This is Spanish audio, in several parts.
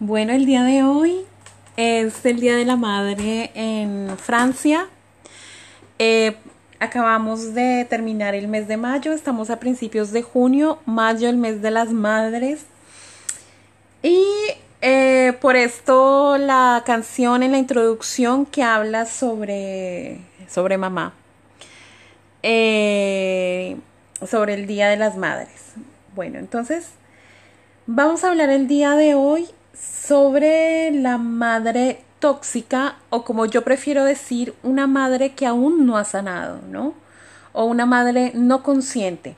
Bueno, el día de hoy es el Día de la Madre en Francia. Eh, acabamos de terminar el mes de mayo, estamos a principios de junio, mayo el mes de las madres. Y eh, por esto la canción en la introducción que habla sobre, sobre mamá, eh, sobre el Día de las Madres. Bueno, entonces vamos a hablar el día de hoy sobre la madre tóxica o como yo prefiero decir, una madre que aún no ha sanado, ¿no? O una madre no consciente.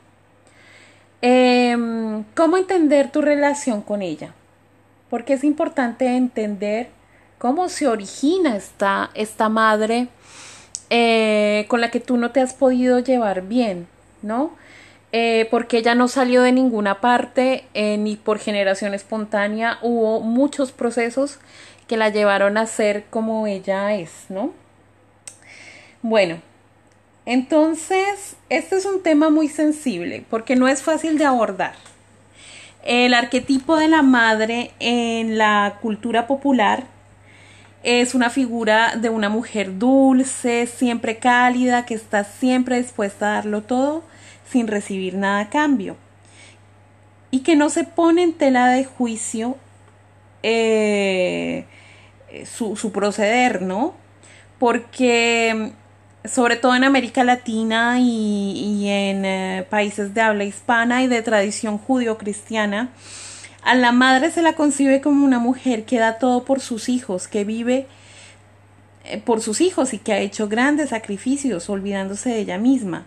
Em, ¿Cómo entender tu relación con ella? Porque es importante entender cómo se origina esta, madre eh, con la que tú no te has podido llevar bien, ¿no? Eh, porque ella no salió de ninguna parte eh, ni por generación espontánea. Hubo muchos procesos que la llevaron a ser como ella es, ¿no? Bueno, entonces, este es un tema muy sensible porque no es fácil de abordar. El arquetipo de la madre en la cultura popular es una figura de una mujer dulce, siempre cálida, que está siempre dispuesta a darlo todo sin recibir nada a cambio y que no se pone en tela de juicio eh, su, proceder, ¿no? Porque mm, sobre todo en América Latina y, en eh, países de habla hispana y de tradición judio-cristiana, a la madre se la concibe como una mujer que da todo por sus hijos, que vive eh, por sus hijos y que ha hecho grandes sacrificios olvidándose de ella misma.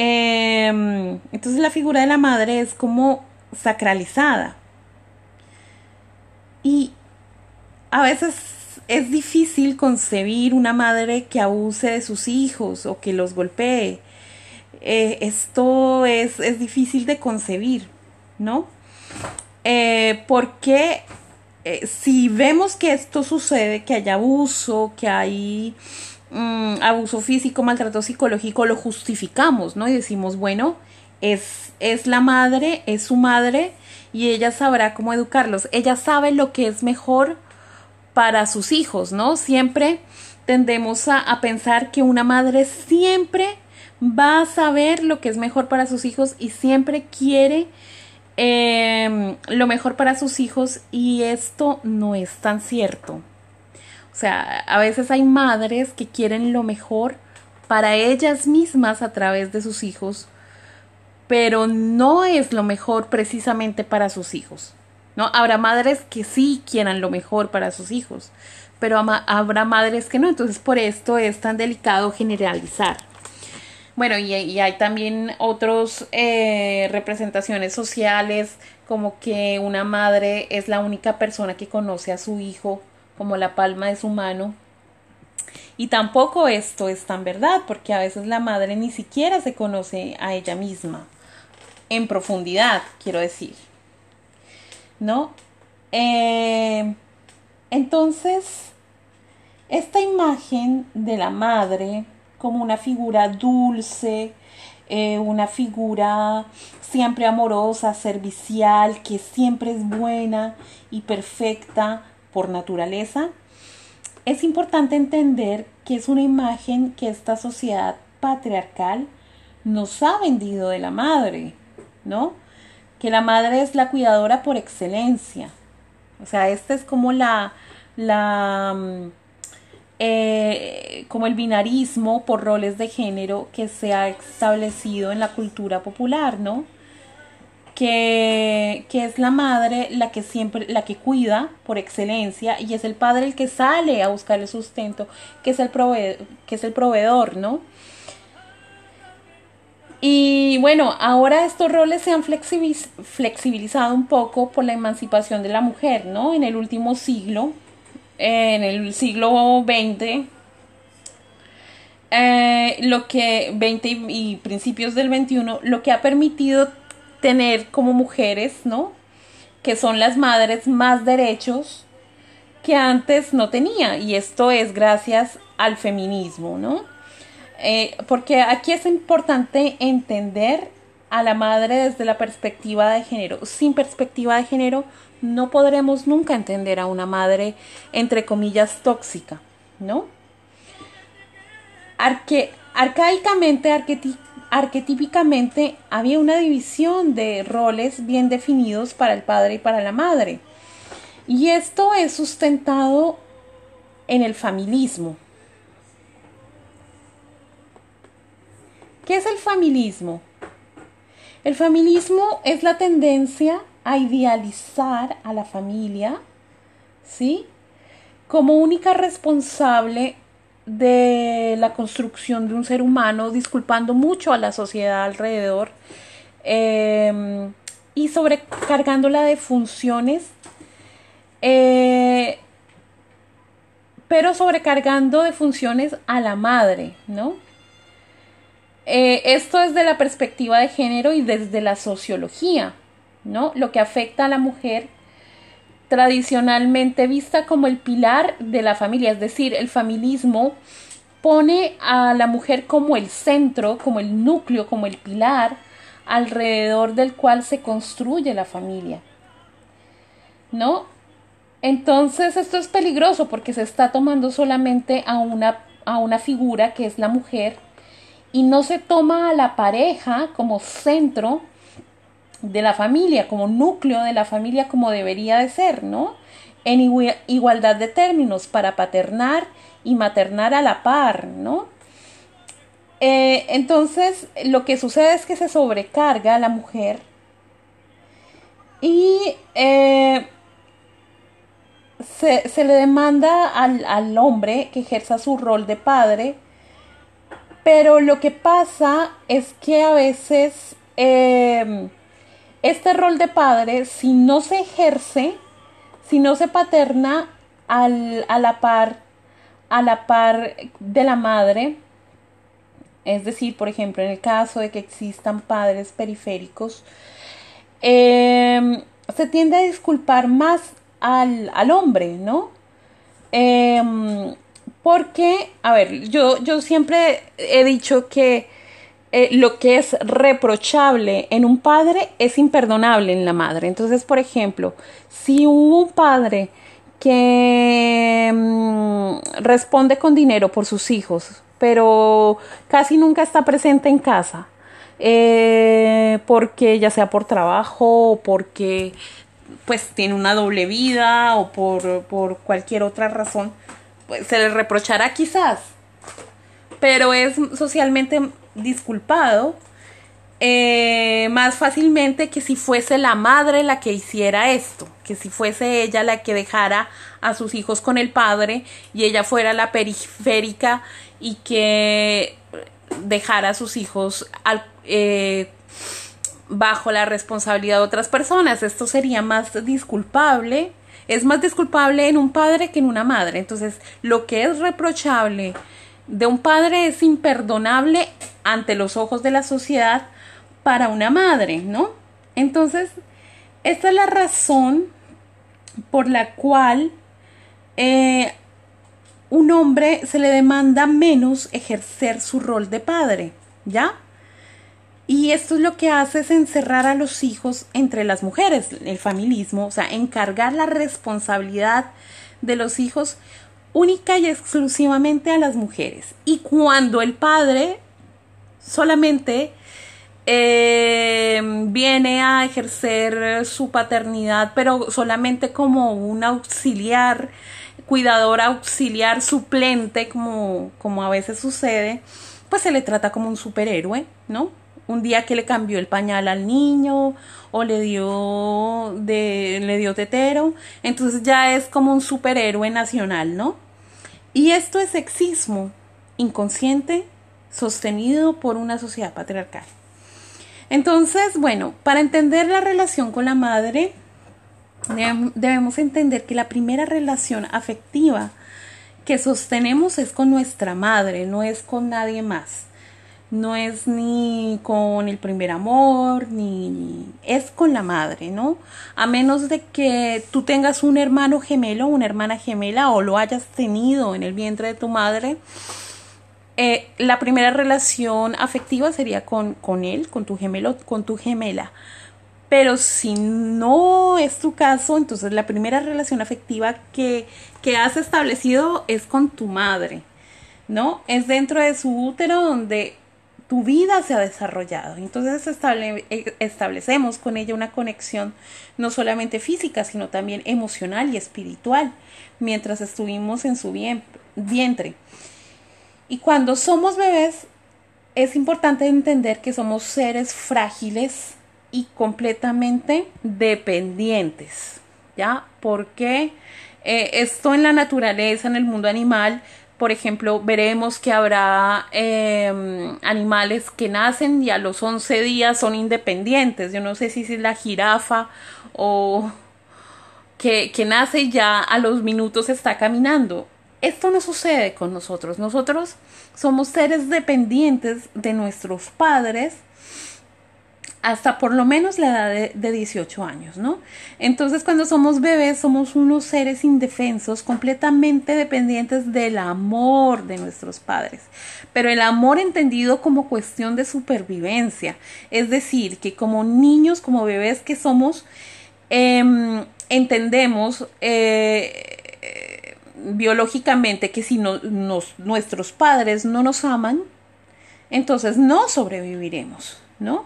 Em, entonces la figura de la madre es como sacralizada. Y a veces es difícil concebir una madre que abuse de sus hijos o que los golpee. Eh, esto es, difícil de concebir, ¿no? Eh, porque eh, si vemos que esto sucede, que hay abuso, que hay Mm, abuso físico, maltrato psicológico, lo justificamos, ¿no? Y decimos, bueno, es, es la madre, es su madre, y ella sabrá cómo educarlos. Ella sabe lo que es mejor para sus hijos, ¿no? Siempre tendemos a, pensar que una madre siempre va a saber lo que es mejor para sus hijos y siempre quiere em, lo mejor para sus hijos y esto no es tan cierto. O sea, a veces hay madres que quieren lo mejor para ellas mismas a través de sus hijos, pero no es lo mejor precisamente para sus hijos. ¿no? Habrá madres que sí quieran lo mejor para sus hijos, pero habrá madres que no. Entonces por esto es tan delicado generalizar. Bueno, y, hay también otras eh, representaciones sociales, como que una madre es la única persona que conoce a su hijo como la palma de su mano. Y tampoco esto es tan verdad, porque a veces la madre ni siquiera se conoce a ella misma en profundidad, quiero decir. ¿No? Eh, entonces, esta imagen de la madre como una figura dulce, eh, una figura siempre amorosa, servicial, que siempre es buena y perfecta, por naturaleza, es importante entender que es una imagen que esta sociedad patriarcal nos ha vendido de la madre, ¿no? Que la madre es la cuidadora por excelencia. O sea, este es como la, la mm, eh, como el binarismo por roles de género que se ha establecido en la cultura popular, ¿no? que, es la madre la que siempre, la que cuida por excelencia y es el padre el que sale a buscar el sustento, que es el, que es el proveedor, ¿no? Y bueno, ahora estos roles se han flexibilizado un poco por la emancipación de la mujer, ¿no? En el último siglo, en el siglo XX, eh, lo que 20 y principios del 21, lo que ha permitido tener como mujeres, ¿no? Que son las madres más derechos que antes no tenía. Y esto es gracias al feminismo, ¿no? Eh, porque aquí es importante entender a la madre desde la perspectiva de género. Sin perspectiva de género no podremos nunca entender a una madre, entre comillas, tóxica, ¿no? Arque arcaicamente, arquetí arquetípicamente había una división de roles bien definidos para el padre y para la madre. Y esto es sustentado en el familismo. ¿Qué es el familismo? El familismo es la tendencia a idealizar a la familia, ¿sí? Como única responsable de la construcción de un ser humano, disculpando mucho a la sociedad alrededor em, y sobrecargándola de funciones, eh, pero sobrecargando de funciones a la madre, ¿no? Eh, esto esto de la perspectiva de género y desde la sociología, ¿no? Lo que afecta a la mujer tradicionalmente vista como el pilar de la familia, es decir, el familismo pone a la mujer como el centro, como el núcleo, como el pilar alrededor del cual se construye la familia. ¿No? Entonces esto es peligroso porque se está tomando solamente a una, a una figura que es la mujer y no se toma a la pareja como centro de la familia, como núcleo de la familia como debería de ser, ¿no? En igualdad de términos para paternar y maternar a la par, ¿no? Eh, entonces, lo que sucede es que se sobrecarga a la mujer y eh, se, le demanda al, hombre que ejerza su rol de padre, pero lo que pasa es que a veces eh, este rol de padre, si no se ejerce, si no se paterna al, a la par, a la par de la madre, es decir, por ejemplo, en el caso de que existan padres periféricos, em, se tiende a disculpar más al, al hombre, ¿no? Em, porque, a ver, yo, yo siempre he dicho que eh, lo que es reprochable en un padre es imperdonable en la madre. Entonces, por ejemplo, si un padre que mm, responde con dinero por sus hijos, pero casi nunca está presente en casa, eh, porque ya sea por trabajo o porque pues tiene una doble vida o por, por cualquier otra razón, pues, se le reprochará quizás, pero es socialmente disculpado eh, más fácilmente que si fuese la madre la que hiciera esto, que si fuese ella la que dejara a sus hijos con el padre y ella fuera la periférica y que dejara a sus hijos eh, bajo la responsabilidad de otras personas. Esto sería más disculpable. Es más disculpable en un padre que en una madre. Entonces, lo que es reprochable de un padre es imperdonable ante los ojos de la sociedad para una madre, ¿no? Entonces, esta es la razón por la cual eh, un hombre se le demanda menos ejercer su rol de padre, ¿ya? Y esto es lo que hace es encerrar a los hijos entre las mujeres, el familismo, o sea, encargar la responsabilidad de los hijos única y exclusivamente a las mujeres. Y cuando el padre solamente eh, viene a ejercer su paternidad, pero solamente como un auxiliar, cuidador auxiliar, suplente, como, como a veces sucede, pues se le trata como un superhéroe, ¿no? un día que le cambió el pañal al niño o le dio le dio tetero, entonces ya es como un superhéroe nacional, ¿no? Y esto es sexismo inconsciente sostenido por una sociedad patriarcal. Entonces, bueno, para entender la relación con la madre, debemos entender que la primera relación afectiva que sostenemos es con nuestra madre, no es con nadie más no es ni con el primer amor, ni es con la madre, ¿no? A menos de que tú tengas un hermano gemelo, una hermana gemela, o lo hayas tenido en el vientre de tu madre, eh, la primera relación afectiva sería con, él, con tu gemelo, con tu gemela. Pero si no es tu caso, entonces la primera relación afectiva que, que has establecido es con tu madre, ¿no? Es dentro de su útero donde tu vida se ha desarrollado. Entonces eh, establecemos con ella una conexión no solamente física, sino también emocional y espiritual, mientras estuvimos en su vientre. Y cuando somos bebés, es importante entender que somos seres frágiles y completamente dependientes, ¿ya? Porque eh, esto en la naturaleza, en el mundo animal, por ejemplo, veremos que habrá em, animales que nacen y a los 11 días son independientes. Yo no sé si es la jirafa o que, que nace ya a los minutos está caminando. Esto no sucede con nosotros. Nosotros somos seres dependientes de nuestros padres hasta por lo menos la edad de, 18 años, ¿no? Entonces cuando somos bebés somos unos seres indefensos, completamente dependientes del amor de nuestros padres, pero el amor entendido como cuestión de supervivencia, es decir, que como niños, como bebés que somos, em, entendemos... Eh, biológicamente que si no, nos, nuestros padres no nos aman, entonces no sobreviviremos, ¿no?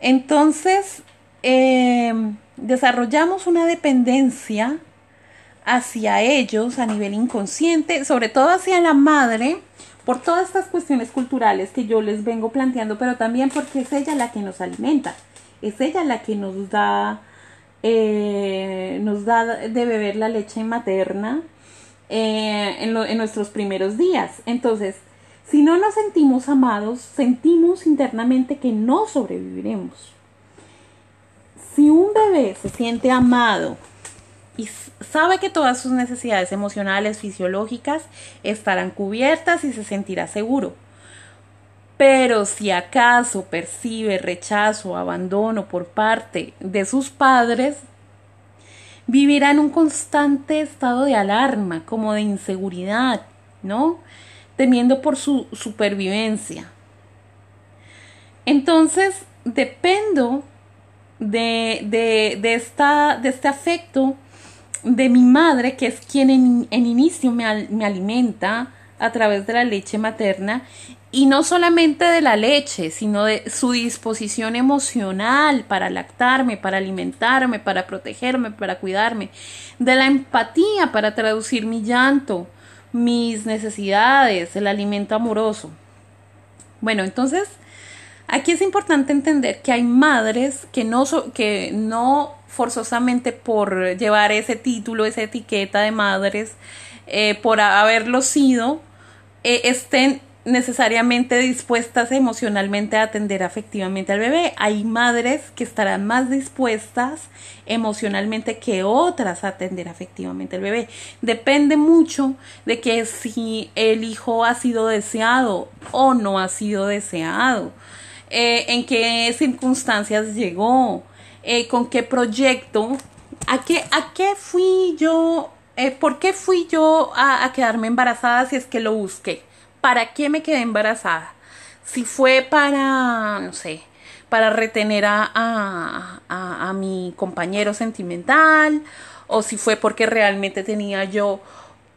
Entonces, em, desarrollamos una dependencia hacia ellos a nivel inconsciente, sobre todo hacia la madre, por todas estas cuestiones culturales que yo les vengo planteando, pero también porque es ella la que nos alimenta, es ella la que nos da, eh, nos da de beber la leche materna eh, en nuestros primeros días. Entonces, si no nos sentimos amados, sentimos internamente que no sobreviviremos. Si un bebé se siente amado y sabe que todas sus necesidades emocionales, fisiológicas, estarán cubiertas y se sentirá seguro. Pero si acaso percibe rechazo, abandono por parte de sus padres, vivirá en un constante estado de alarma, como de inseguridad, ¿no? temiendo por su supervivencia. Entonces, dependo de, esta, de este afecto de mi madre, que es quien en, inicio me, me alimenta a través de la leche materna, y no solamente de la leche, sino de su disposición emocional para lactarme, para alimentarme, para protegerme, para cuidarme, de la empatía para traducir mi llanto, mis necesidades, el alimento amoroso. Bueno, entonces, aquí es importante entender que hay madres que no, so, que no forzosamente por llevar ese título, esa etiqueta de madres, eh, por haberlo sido, eh, estén necesariamente dispuestas emocionalmente a atender afectivamente al bebé. Hay madres que estarán más dispuestas emocionalmente que otras a atender afectivamente al bebé. Depende mucho de que si el hijo ha sido deseado o no ha sido deseado, eh, en qué circunstancias llegó, eh, con qué proyecto, a qué, a qué fui yo, eh, por qué fui yo a quedarme embarazada si es que lo busqué para qué me quedé embarazada. Si fue para, no sé, para retener a, a, a, mi compañero sentimental o si fue porque realmente tenía yo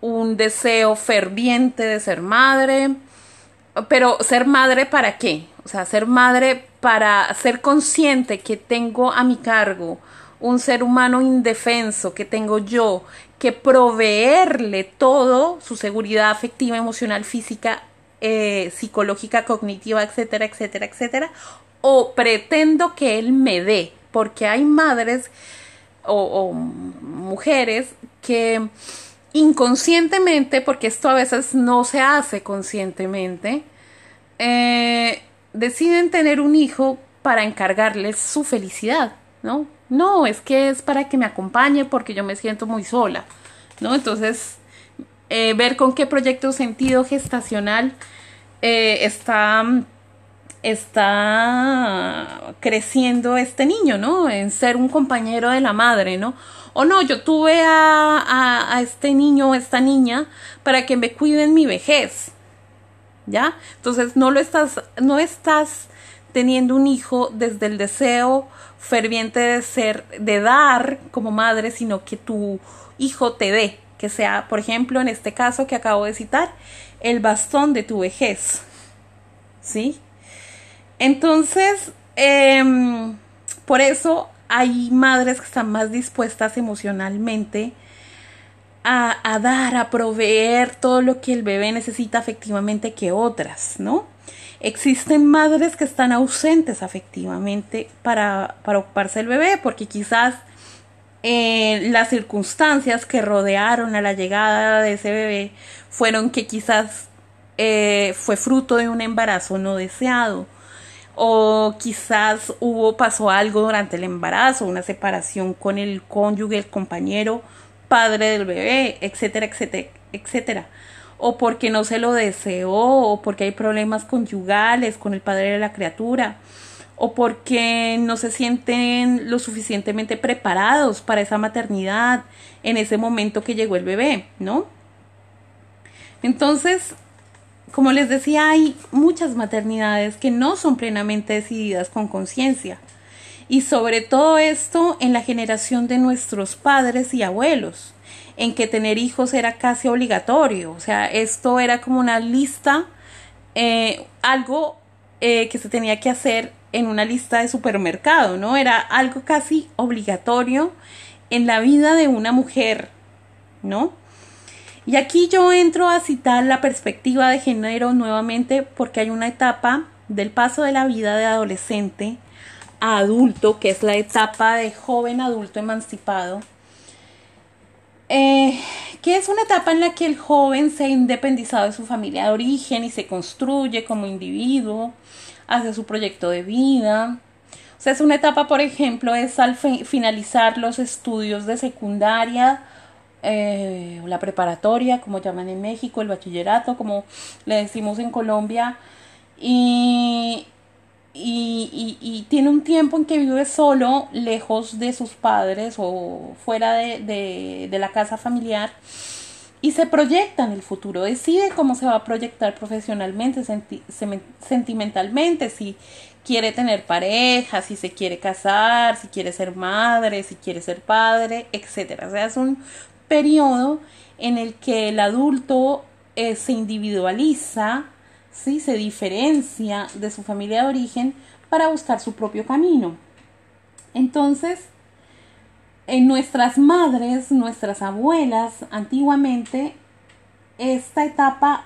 un deseo ferviente de ser madre. Pero ser madre para qué? O sea, ser madre para ser consciente que tengo a mi cargo un ser humano indefenso que tengo yo, que proveerle todo, su seguridad afectiva, emocional, física, eh, psicológica, cognitiva, etcétera, etcétera, etcétera, o pretendo que él me dé, porque hay madres o, mujeres que inconscientemente, porque esto a veces no se hace conscientemente, eh, deciden tener un hijo para encargarles su felicidad, ¿no? No, es que es para que me acompañe porque yo me siento muy sola, ¿no? Entonces, eh, ver con qué proyecto sentido gestacional eh, está, está creciendo este niño, ¿no? En ser un compañero de la madre, ¿no? O no, yo tuve a, este niño o esta niña para que me cuiden mi vejez, ¿ya? Entonces, no lo estás, no estás teniendo un hijo desde el deseo ferviente de ser, de dar como madre, sino que tu hijo te dé, que sea, por ejemplo, en este caso que acabo de citar, el bastón de tu vejez. ¿Sí? Entonces, em, por eso hay madres que están más dispuestas emocionalmente a, dar, a proveer todo lo que el bebé necesita efectivamente que otras, ¿no? Existen madres que están ausentes afectivamente para, ocuparse del bebé, porque quizás eh, las circunstancias que rodearon a la llegada de ese bebé fueron que quizás eh, fue fruto de un embarazo no deseado o quizás hubo pasó algo durante el embarazo, una separación con el cónyuge, el compañero, padre del bebé, etcétera, etcétera, etcétera o porque no se lo deseó, o porque hay problemas conyugales con el padre de la criatura, o porque no se sienten lo suficientemente preparados para esa maternidad en ese momento que llegó el bebé, ¿no? Entonces, como les decía, hay muchas maternidades que no son plenamente decididas con conciencia y sobre todo esto en la generación de nuestros padres y abuelos, en que tener hijos era casi obligatorio, o sea, esto era como una lista, eh, algo eh, que se tenía que hacer en una lista de supermercado, ¿no? Era algo casi obligatorio en la vida de una mujer, ¿no? Y aquí yo entro a citar la perspectiva de género nuevamente porque hay una etapa del paso de la vida de adolescente adulto, que es la etapa de joven adulto emancipado, eh, que es una etapa en la que el joven se ha independizado de su familia de origen y se construye como individuo, hace su proyecto de vida. O sea, es una etapa, por ejemplo, es al finalizar los estudios de secundaria, eh, la preparatoria, como llaman en México, el bachillerato, como le decimos en Colombia, y y, tiene un tiempo en que vive solo, lejos de sus padres o fuera de, la casa familiar y se proyecta en el futuro, decide cómo se va a proyectar profesionalmente, sentimentalmente, si quiere tener pareja, si se quiere casar, si quiere ser madre, si quiere ser padre, etc. O sea, es un periodo en el que el adulto eh, se individualiza, se diferencia de su familia de origen para buscar su propio camino. Entonces, en nuestras madres, nuestras abuelas, antiguamente, esta etapa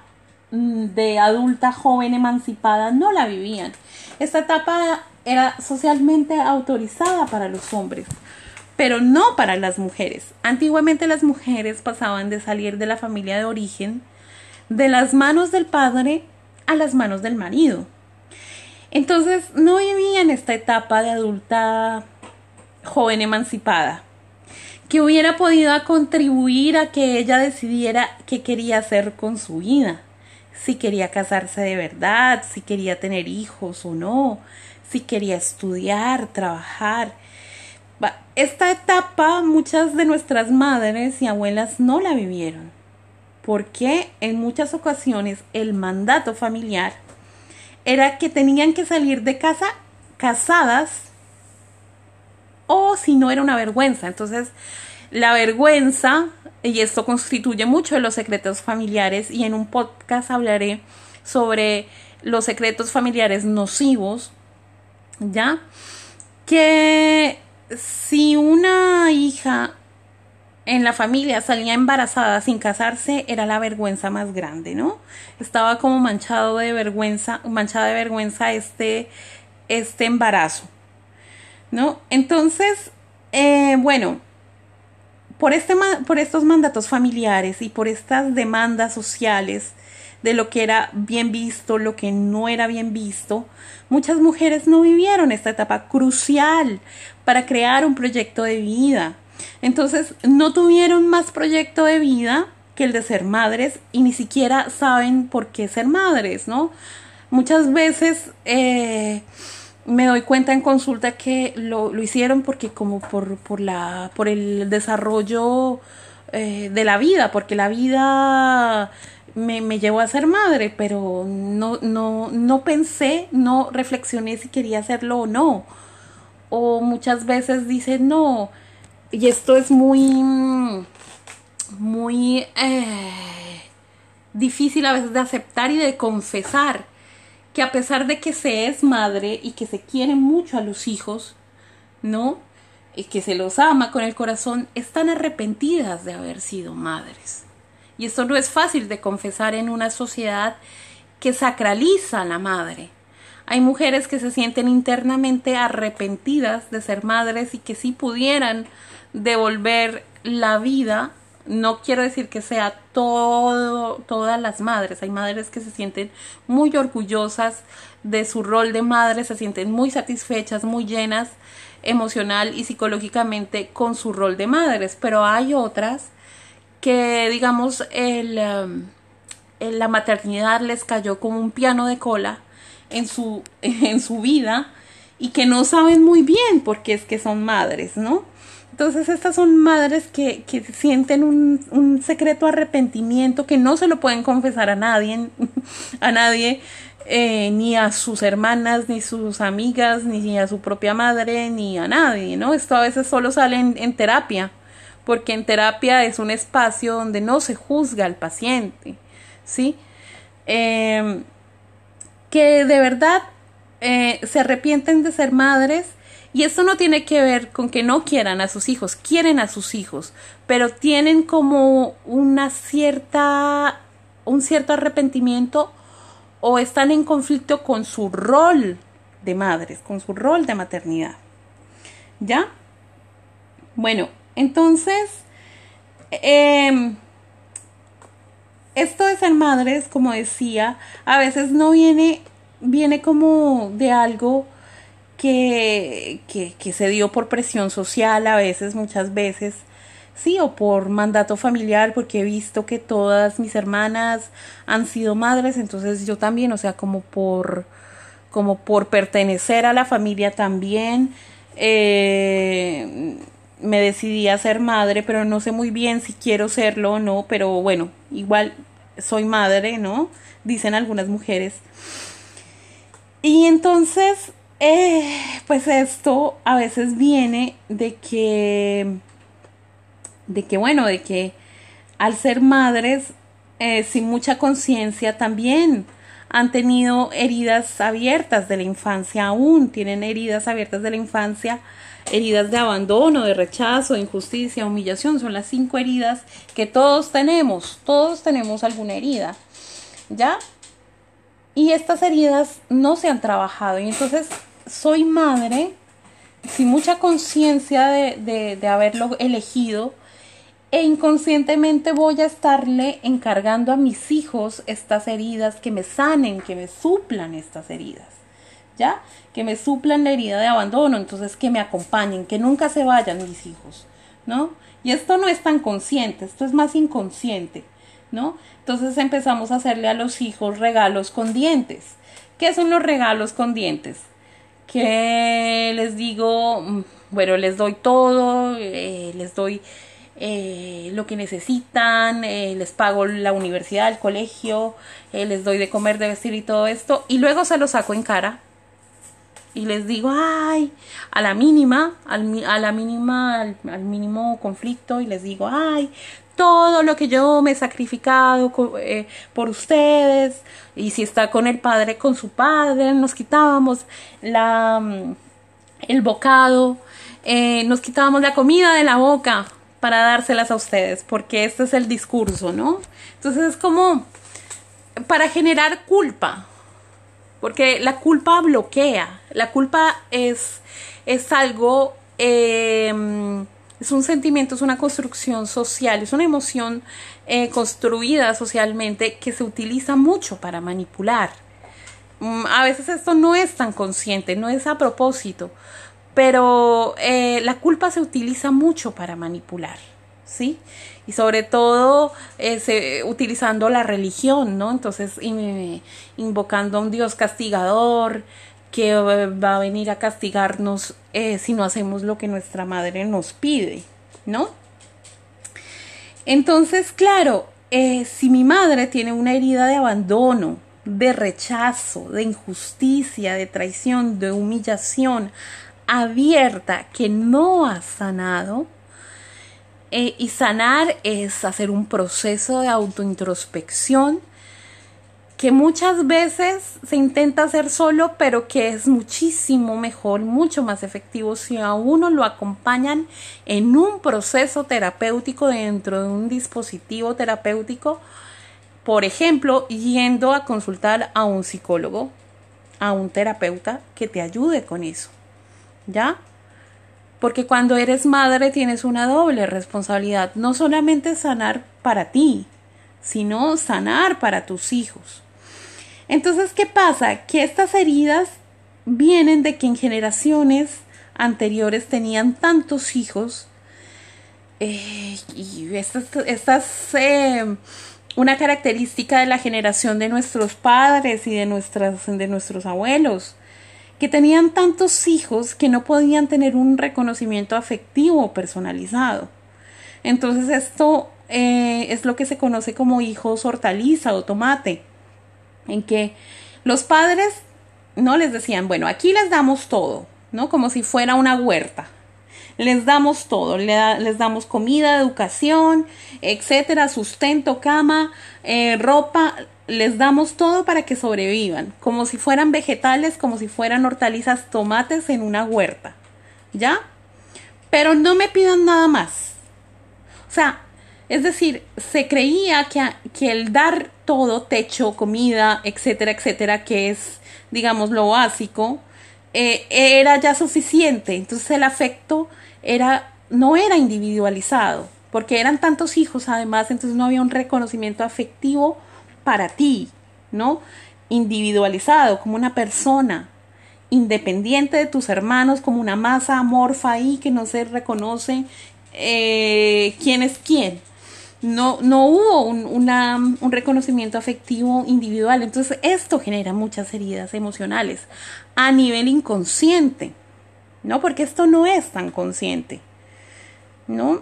mm, de adulta joven emancipada no la vivían. Esta etapa era socialmente autorizada para los hombres, pero no para las mujeres. Antiguamente las mujeres pasaban de salir de la familia de origen, de las manos del padre, a las manos del marido. Entonces no vivía en esta etapa de adulta joven emancipada, que hubiera podido contribuir a que ella decidiera qué quería hacer con su vida, si quería casarse de verdad, si quería tener hijos o no, si quería estudiar, trabajar. Esta etapa muchas de nuestras madres y abuelas no la vivieron porque en muchas ocasiones el mandato familiar era que tenían que salir de casa casadas o si no era una vergüenza. Entonces, la vergüenza, y esto constituye mucho de los secretos familiares, y en un podcast hablaré sobre los secretos familiares nocivos, ¿ya? Que si una hija en la familia salía embarazada sin casarse era la vergüenza más grande, ¿no? Estaba como manchado de vergüenza, manchada de vergüenza este, este embarazo, ¿no? Entonces, eh, bueno, por, este, por estos mandatos familiares y por estas demandas sociales de lo que era bien visto, lo que no era bien visto, muchas mujeres no vivieron esta etapa crucial para crear un proyecto de vida, entonces, no tuvieron más proyecto de vida que el de ser madres y ni siquiera saben por qué ser madres, ¿no? Muchas veces eh, me doy cuenta en consulta que lo, lo hicieron porque como por, por, la, por el desarrollo eh, de la vida, porque la vida me, me, llevó a ser madre, pero no, no, no pensé, no reflexioné si quería hacerlo o no. O muchas veces dicen, no, y esto es muy, muy eh, difícil a veces de aceptar y de confesar que a pesar de que se es madre y que se quiere mucho a los hijos, ¿no? Y que se los ama con el corazón, están arrepentidas de haber sido madres. Y esto no es fácil de confesar en una sociedad que sacraliza a la madre. Hay mujeres que se sienten internamente arrepentidas de ser madres y que si pudieran devolver la vida. No quiero decir que sea todo, todas las madres. Hay madres que se sienten muy orgullosas de su rol de madre, se sienten muy satisfechas, muy llenas emocional y psicológicamente con su rol de madres. Pero hay otras que, digamos, em, la maternidad les cayó como un piano de cola en su, en su vida y que no saben muy bien porque es que son madres, ¿no? Entonces estas son madres que, que sienten un, un, secreto arrepentimiento que no se lo pueden confesar a nadie, a nadie, eh, ni a sus hermanas, ni sus amigas, ni a su propia madre, ni a nadie, ¿no? Esto a veces solo sale en, terapia, porque en terapia es un espacio donde no se juzga al paciente, ¿sí? Em, que de verdad eh, se arrepienten de ser madres y esto no tiene que ver con que no quieran a sus hijos, quieren a sus hijos, pero tienen como una cierta, un cierto arrepentimiento o están en conflicto con su rol de madres, con su rol de maternidad. ¿Ya? Bueno, entonces, em, esto de ser madres, como decía, a veces no viene, viene como de algo que, se dio por presión social a veces, muchas veces, sí, o por mandato familiar, porque he visto que todas mis hermanas han sido madres, entonces yo también, o sea, como por, como por pertenecer a la familia también, eh, me decidí a ser madre, pero no sé muy bien si quiero serlo o no, pero bueno, igual soy madre, ¿no? Dicen algunas mujeres. Y entonces eh, pues esto a veces viene de que, de que bueno, de que al ser madres eh, sin mucha conciencia también han tenido heridas abiertas de la infancia aún, tienen heridas abiertas de la infancia, heridas de abandono, de rechazo, injusticia, humillación, son las cinco heridas que todos tenemos, todos tenemos alguna herida, ¿ya? Y estas heridas no se han trabajado y entonces soy madre, sin mucha conciencia de, de haberlo elegido, e inconscientemente voy a estarle encargando a mis hijos estas heridas, que me sanen, que me suplan estas heridas, ¿ya? Que me suplan la herida de abandono, entonces que me acompañen, que nunca se vayan mis hijos, ¿no? Y esto no es tan consciente, esto es más inconsciente, ¿no? Entonces empezamos a hacerle a los hijos regalos con dientes. ¿Qué son los regalos con dientes? que les digo, bueno, les doy todo, eh, les doy eh, lo que necesitan, eh, les pago la universidad, el colegio, les doy de comer, de vestir y todo esto, y luego se lo saco en cara. Y les digo, ay, a la mínima, al, a la mínima, al mínimo conflicto, y les digo, ay, todo lo que yo me he sacrificado eh, por ustedes, y si está con el padre, con su padre, nos quitábamos la, mm, el bocado, eh, nos quitábamos la comida de la boca para dárselas a ustedes, porque este es el discurso, ¿no? Entonces es como para generar culpa, porque la culpa bloquea, la culpa es, es algo... Eh, es un sentimiento, es una construcción social, es una emoción eh, construida socialmente que se utiliza mucho para manipular. Mm, a veces esto no es tan consciente, no es a propósito, pero eh, la culpa se utiliza mucho para manipular, ¿sí? y sobre todo eh, utilizando la religión, ¿no? Entonces, invocando a un Dios castigador, que eh, va a venir a castigarnos eh, si no hacemos lo que nuestra madre nos pide, ¿no? Entonces, claro, eh, si mi madre tiene una herida de abandono, de rechazo, de injusticia, de traición, de humillación abierta que no ha sanado, y sanar es hacer un proceso de autointrospección, que muchas veces se intenta hacer solo, pero que es muchísimo mejor, mucho más efectivo si a uno lo acompañan en un proceso terapéutico dentro de un dispositivo terapéutico, por ejemplo, yendo a consultar a un psicólogo, a un terapeuta que te ayude con eso. ¿Ya? Porque cuando eres madre tienes una doble responsabilidad, no solamente sanar para ti, sino sanar para tus hijos. Entonces, ¿qué pasa? Que estas heridas vienen de que en generaciones anteriores tenían tantos hijos eh, y esta eh, una característica de la generación de nuestros padres y de, nuestras, de nuestros abuelos, que tenían tantos hijos que no podían tener un reconocimiento afectivo personalizado. Entonces esto eh, es lo que se conoce como hijos hortaliza o tomate en que los padres no les decían, bueno, aquí les damos todo, ¿no? Como si fuera una huerta. Les damos todo, les damos comida, educación, etcétera, sustento, cama, eh, ropa, les damos todo para que sobrevivan, como si fueran vegetales, como si fueran hortalizas, tomates en una huerta, ¿ya? Pero no me pidan nada más. O sea, es decir, se creía que, que el dar todo, techo, comida, etcétera, etcétera, que es, digamos, lo básico, eh, era ya suficiente. Entonces el afecto era, no era individualizado, porque eran tantos hijos además, entonces no había un reconocimiento afectivo para ti, ¿no? Individualizado, como una persona, independiente de tus hermanos, como una masa amorfa ahí que no se reconoce eh, quién es quién no, no hubo un, reconocimiento afectivo individual. Entonces esto genera muchas heridas emocionales a nivel inconsciente, ¿no? Porque esto no es tan consciente, ¿no?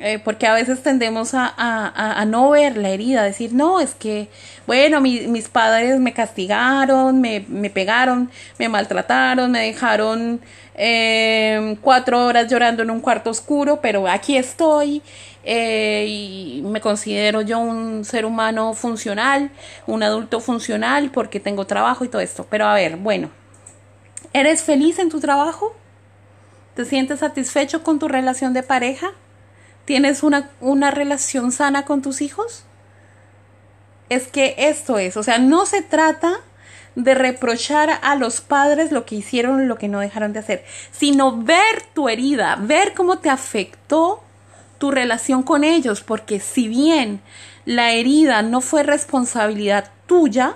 Eh, porque a veces tendemos a, no ver la herida, decir, no, es que, bueno, mis padres me castigaron, me, pegaron, me maltrataron, me dejaron eh, cuatro horas llorando en un cuarto oscuro, pero aquí estoy eh, y me considero yo un ser humano funcional, un adulto funcional porque tengo trabajo y todo esto. Pero a ver, bueno, ¿eres feliz en tu trabajo? ¿Te sientes satisfecho con tu relación de pareja? ¿Tienes una, una relación sana con tus hijos? Es que esto es, o sea, no se trata de reprochar a los padres lo que hicieron, lo que no dejaron de hacer, sino ver tu herida, ver cómo te afectó tu relación con ellos, porque si bien la herida no fue responsabilidad tuya,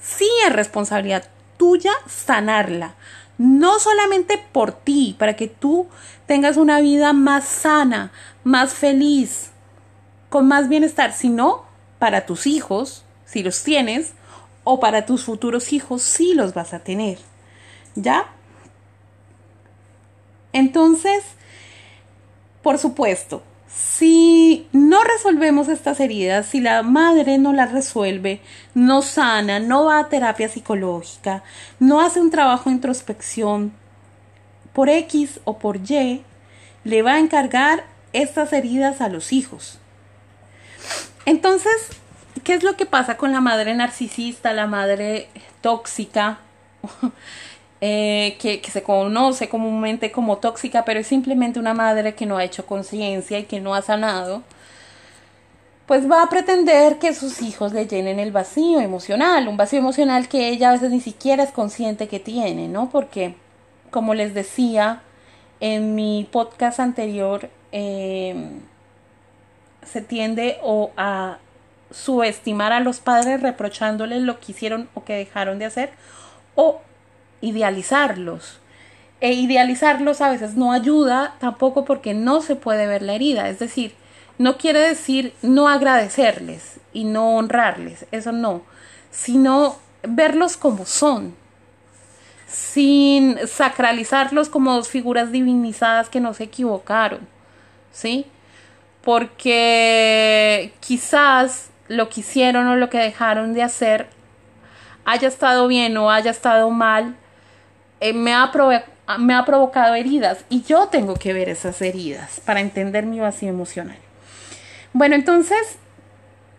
sí es responsabilidad tuya sanarla. No solamente por ti, para que tú tengas una vida más sana, más feliz, con más bienestar, sino para tus hijos, si los tienes, o para tus futuros hijos, si los vas a tener. ¿Ya? Entonces, por supuesto, si no resolvemos estas heridas, si la madre no las resuelve, no sana, no va a terapia psicológica, no hace un trabajo de introspección, por X o por Y, le va a encargar estas heridas a los hijos. Entonces, ¿qué es lo que pasa con la madre narcisista, la madre tóxica? Eh, que, se conoce comúnmente como tóxica, pero es simplemente una madre que no ha hecho conciencia y que no ha sanado, pues va a pretender que sus hijos le llenen el vacío emocional, un vacío emocional que ella a veces ni siquiera es consciente que tiene, ¿no? Porque, como les decía en mi podcast anterior, eh, se tiende o a subestimar a los padres reprochándoles lo que hicieron o que dejaron de hacer, o idealizarlos. E idealizarlos a veces no ayuda tampoco porque no se puede ver la herida. Es decir, no quiere decir no agradecerles y no honrarles, eso no, sino verlos como son, sin sacralizarlos como dos figuras divinizadas que no se equivocaron, ¿sí? Porque quizás lo que hicieron o lo que dejaron de hacer haya estado bien o haya estado mal, eh, me, ha ah, me ha provocado heridas y yo tengo que ver esas heridas para entender mi vacío emocional. Bueno, entonces,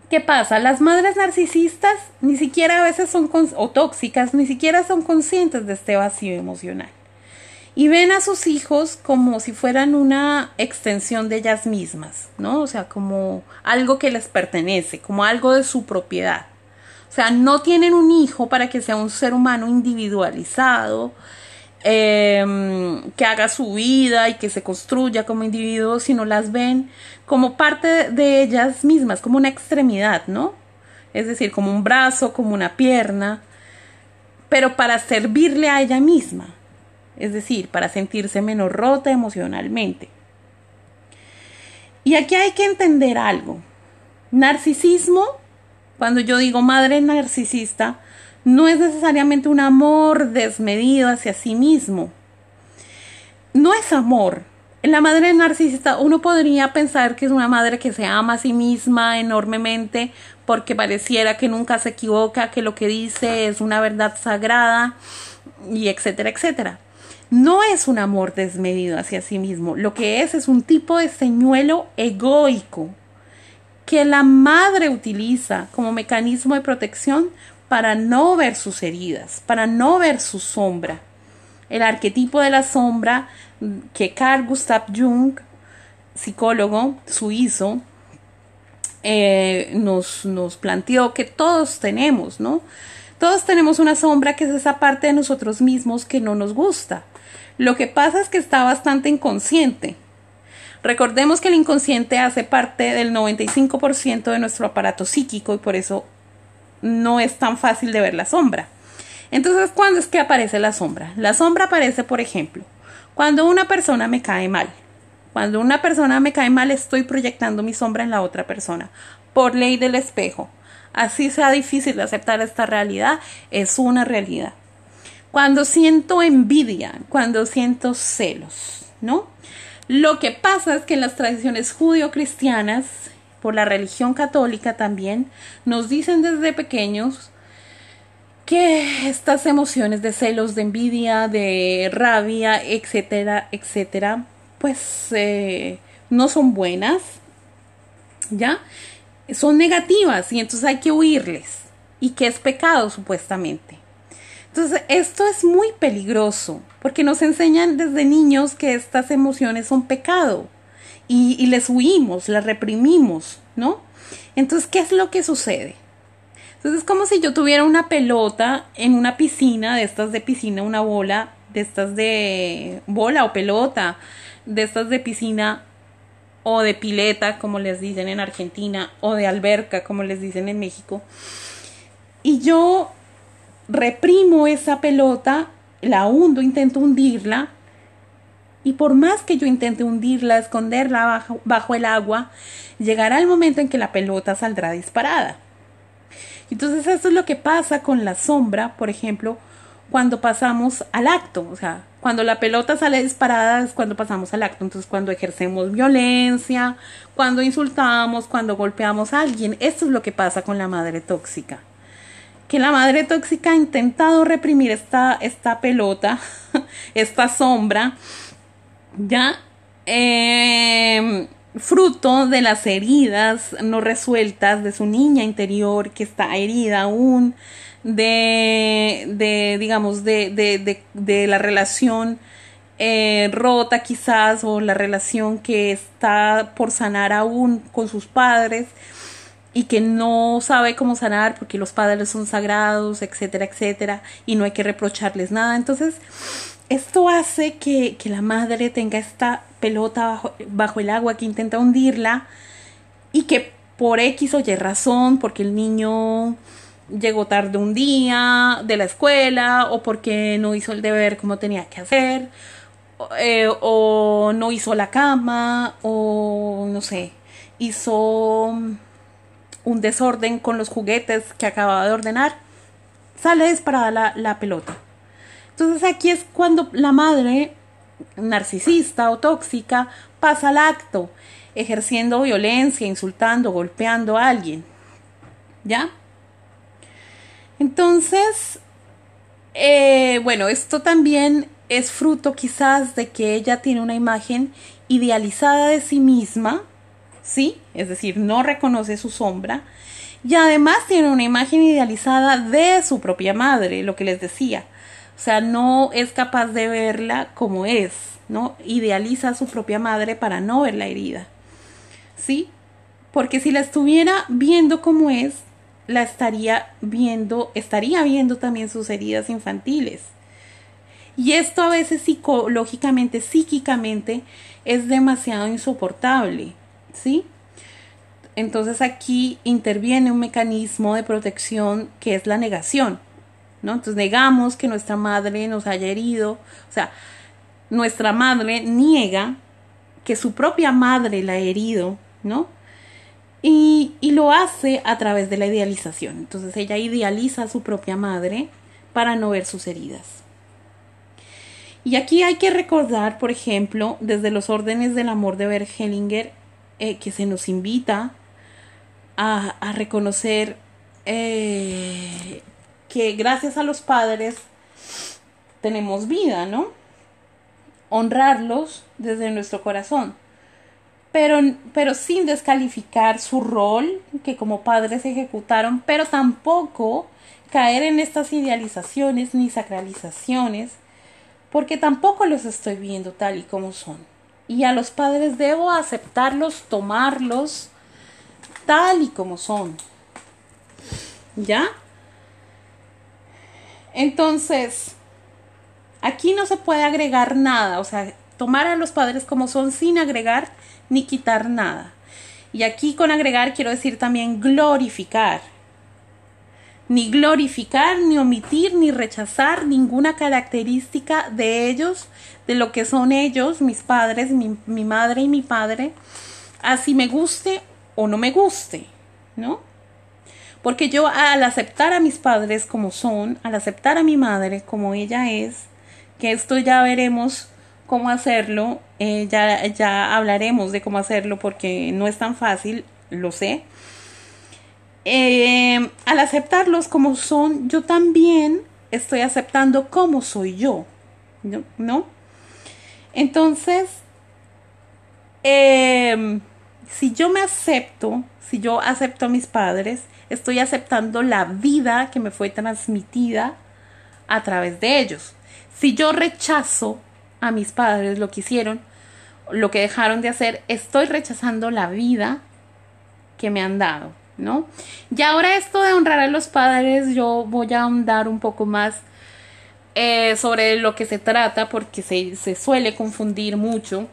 ¿qué pasa? Las madres narcisistas ni siquiera a veces son, o tóxicas, ni siquiera son conscientes de este vacío emocional. Y ven a sus hijos como si fueran una extensión de ellas mismas, ¿no? O sea, como algo que les pertenece, como algo de su propiedad. O sea, no tienen un hijo para que sea un ser humano individualizado, em, que haga su vida y que se construya como individuo, sino las ven como parte de ellas mismas, como una extremidad, ¿no? Es decir, como un brazo, como una pierna, pero para servirle a ella misma, es decir, para sentirse menos rota emocionalmente. Y aquí hay que entender algo. Narcisismo cuando yo digo madre narcisista, no es necesariamente un amor desmedido hacia sí mismo. No es amor. En la madre narcisista uno podría pensar que es una madre que se ama a sí misma enormemente porque pareciera que nunca se equivoca, que lo que dice es una verdad sagrada y etcétera, etcétera. No es un amor desmedido hacia sí mismo, lo que es es un tipo de señuelo egoico que la madre utiliza como mecanismo de protección para no ver sus heridas, para no ver su sombra. El arquetipo de la sombra que Carl Gustav Jung, psicólogo suizo, eh, nos, nos planteó que todos tenemos, ¿no? Todos tenemos una sombra que es esa parte de nosotros mismos que no nos gusta. Lo que pasa es que está bastante inconsciente Recordemos que el inconsciente hace parte del 95% de nuestro aparato psíquico y por eso no es tan fácil de ver la sombra. Entonces, ¿cuándo es que aparece la sombra? La sombra aparece, por ejemplo, cuando una persona me cae mal. Cuando una persona me cae mal, estoy proyectando mi sombra en la otra persona, por ley del espejo. Así sea difícil de aceptar esta realidad, es una realidad. Cuando siento envidia, cuando siento celos, ¿no? Lo que pasa es que en las tradiciones judio-cristianas, por la religión católica también, nos dicen desde pequeños que estas emociones de celos, de envidia, de rabia, etcétera, etcétera, pues eh, no son buenas, ¿ya? Son negativas y entonces hay que huirles. ¿Y que es pecado supuestamente? Entonces, esto es muy peligroso porque nos enseñan desde niños que estas emociones son pecado y, les huimos, las reprimimos, ¿no? Entonces, ¿qué es lo que sucede? Entonces es como si yo tuviera una pelota en una piscina, de estas de piscina, una bola, de estas de bola o pelota, de estas de piscina o de pileta, como les dicen en Argentina, o de alberca, como les dicen en México. Y yo reprimo esa pelota, la hundo, intento hundirla, y por más que yo intente hundirla, esconderla bajo, el agua, llegará el momento en que la pelota saldrá disparada. Entonces esto es lo que pasa con la sombra, por ejemplo, cuando pasamos al acto. O sea, cuando la pelota sale disparada es cuando pasamos al acto. Entonces cuando ejercemos violencia, cuando insultamos, cuando golpeamos a alguien, esto es lo que pasa con la madre tóxica que la madre tóxica ha intentado reprimir esta, esta pelota, esta sombra, ya em, fruto de las heridas no resueltas de su niña interior que está herida aún, de, digamos, de, la relación eh, rota quizás o la relación que está por sanar aún con sus padres y que no sabe cómo sanar porque los padres son sagrados, etcétera, etcétera, y no hay que reprocharles nada. Entonces, esto hace que, la madre tenga esta pelota bajo, el agua que intenta hundirla y que por X o Y razón, porque el niño llegó tarde un día de la escuela o porque no hizo el deber como tenía que hacer o eh, no hizo la cama o no sé, hizo un desorden con los juguetes que acababa de ordenar, sale disparada la, la pelota. Entonces aquí es cuando la madre narcisista o tóxica pasa al acto, ejerciendo violencia, insultando, golpeando a alguien. ¿Ya? Entonces, eh, bueno, esto también es fruto quizás de que ella tiene una imagen idealizada de sí misma ¿sí? Es decir, no reconoce su sombra. Y además tiene una imagen idealizada de su propia madre, lo que les decía. O sea, no es capaz de verla como es, ¿no? Idealiza a su propia madre para no ver la herida. ¿Sí? Porque si la estuviera viendo como es, la estaría viendo, estaría viendo también sus heridas infantiles. Y esto a veces psicológicamente, psíquicamente, es demasiado insoportable. ¿sí? Entonces aquí interviene un mecanismo de protección que es la negación, ¿no? Entonces negamos que nuestra madre nos haya herido, o sea, nuestra madre niega que su propia madre la ha herido, ¿no? Y, lo hace a través de la idealización. Entonces ella idealiza a su propia madre para no ver sus heridas. Y aquí hay que recordar, por ejemplo, desde los órdenes del amor de Hellinger eh, que se nos invita a, reconocer eh, que gracias a los padres tenemos vida, ¿no? Honrarlos desde nuestro corazón, pero, pero sin descalificar su rol que como padres ejecutaron, pero tampoco caer en estas idealizaciones ni sacralizaciones, porque tampoco los estoy viendo tal y como son y a los padres debo aceptarlos, tomarlos tal y como son. ¿Ya? Entonces, aquí no se puede agregar nada, o sea, tomar a los padres como son sin agregar ni quitar nada. Y aquí con agregar quiero decir también glorificar ni glorificar, ni omitir, ni rechazar ninguna característica de ellos, de lo que son ellos, mis padres, mi, madre y mi padre, así me guste o no me guste, ¿no? Porque yo al aceptar a mis padres como son, al aceptar a mi madre como ella es, que esto ya veremos cómo hacerlo, eh, ya, ya hablaremos de cómo hacerlo porque no es tan fácil, lo sé, eh, al aceptarlos como son, yo también estoy aceptando como soy yo, ¿no? Entonces, em, si yo me acepto, si yo acepto a mis padres, estoy aceptando la vida que me fue transmitida a través de ellos. Si yo rechazo a mis padres lo que hicieron, lo que dejaron de hacer, estoy rechazando la vida que me han dado. ¿no? Y ahora esto de honrar a los padres, yo voy a ahondar un poco más eh, sobre lo que se trata porque se, suele confundir mucho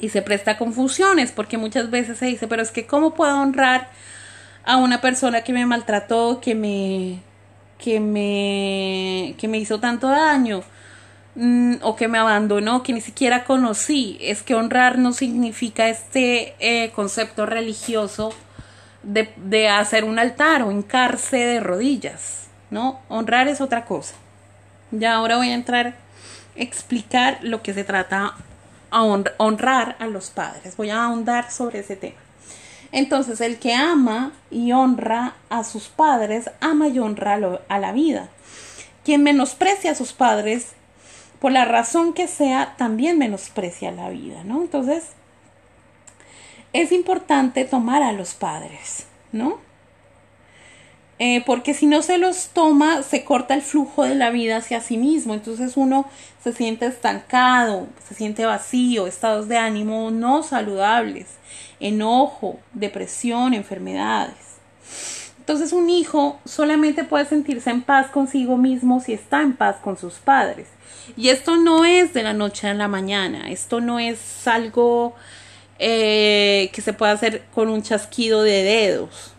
y se presta confusiones porque muchas veces se dice, pero es que ¿cómo puedo honrar a una persona que me maltrató, que me que me que me hizo tanto daño mm, o que me abandonó, que ni siquiera conocí. Es que honrar no significa este eh, concepto religioso de, hacer un altar o hincarse de rodillas, ¿no? Honrar es otra cosa. Ya ahora voy a entrar a explicar lo que se trata a honrar a los padres. Voy a ahondar sobre ese tema. Entonces, el que ama y honra a sus padres, ama y honra a la vida. Quien menosprecia a sus padres, por la razón que sea, también menosprecia la vida, ¿no? Entonces, es importante tomar a los padres, ¿no? Eh, porque si no se los toma, se corta el flujo de la vida hacia sí mismo. Entonces uno se siente estancado, se siente vacío, estados de ánimo no saludables, enojo, depresión, enfermedades. Entonces un hijo solamente puede sentirse en paz consigo mismo si está en paz con sus padres. Y esto no es de la noche a la mañana, esto no es algo eh, que se puede hacer con un chasquido de dedos,